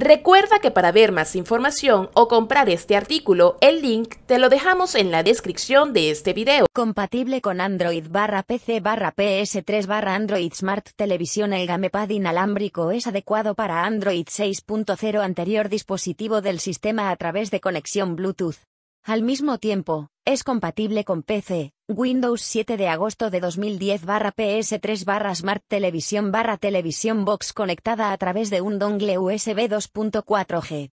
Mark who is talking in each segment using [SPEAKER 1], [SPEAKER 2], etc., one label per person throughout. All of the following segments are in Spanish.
[SPEAKER 1] Recuerda que para ver más información o comprar este artículo, el link te lo dejamos en la descripción de este video. Compatible con Android barra PC
[SPEAKER 2] barra PS3 barra Android Smart Televisión El gamepad inalámbrico es adecuado para Android 6.0 anterior dispositivo del sistema a través de conexión Bluetooth. Al mismo tiempo, es compatible con PC, Windows 7 de agosto de 2010 barra PS3 barra Smart Televisión barra Televisión Box conectada a través de un dongle USB 2.4G.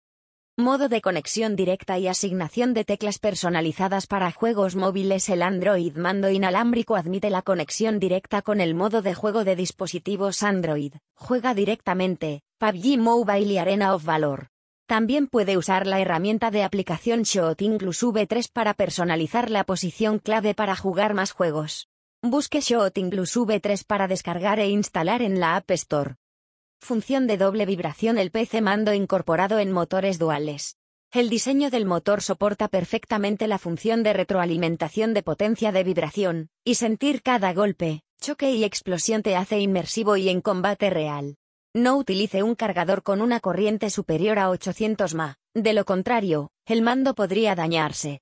[SPEAKER 2] Modo de conexión directa y asignación de teclas personalizadas para juegos móviles El Android mando inalámbrico admite la conexión directa con el modo de juego de dispositivos Android. Juega directamente, PUBG Mobile y Arena of Valor. También puede usar la herramienta de aplicación Plus V3 para personalizar la posición clave para jugar más juegos. Busque Plus V3 para descargar e instalar en la App Store. Función de doble vibración el PC mando incorporado en motores duales. El diseño del motor soporta perfectamente la función de retroalimentación de potencia de vibración, y sentir cada golpe, choque y explosión te hace inmersivo y en combate real. No utilice un cargador con una corriente superior a 800 mA, de lo contrario, el mando podría dañarse.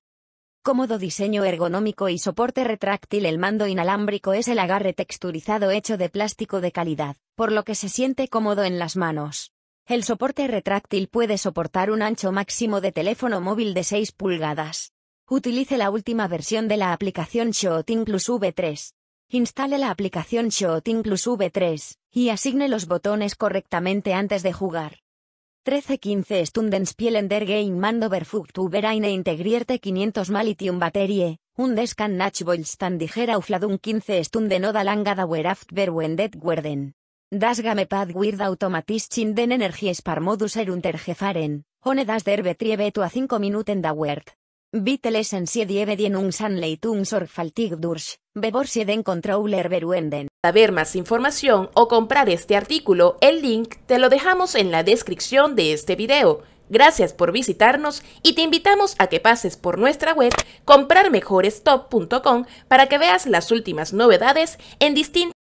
[SPEAKER 2] Cómodo diseño ergonómico y soporte retráctil El mando inalámbrico es el agarre texturizado hecho de plástico de calidad, por lo que se siente cómodo en las manos. El soporte retráctil puede soportar un ancho máximo de teléfono móvil de 6 pulgadas. Utilice la última versión de la aplicación Shooting Plus V3. Instale la aplicación Shooting Plus V3, y asigne los botones correctamente antes de jugar. 13-15 der Game Mandover eine Integrierte 500 Malitium batterie un descan Nachbolstan Digera Ufladun 15 Stunden Odalanga weraft verwendet Werden. Das Gamepad Weird in den Energiesparmodus ohne das der tu a 5 Minuten da Dauert.
[SPEAKER 1] Bitte en die un sanleitung sorgfaltig bevor sie den controller beruenden. Para ver más información o comprar este artículo, el link te lo dejamos en la descripción de este video. Gracias por visitarnos y te invitamos a que pases por nuestra web comprarmejorestop.com para que veas las últimas novedades en distintos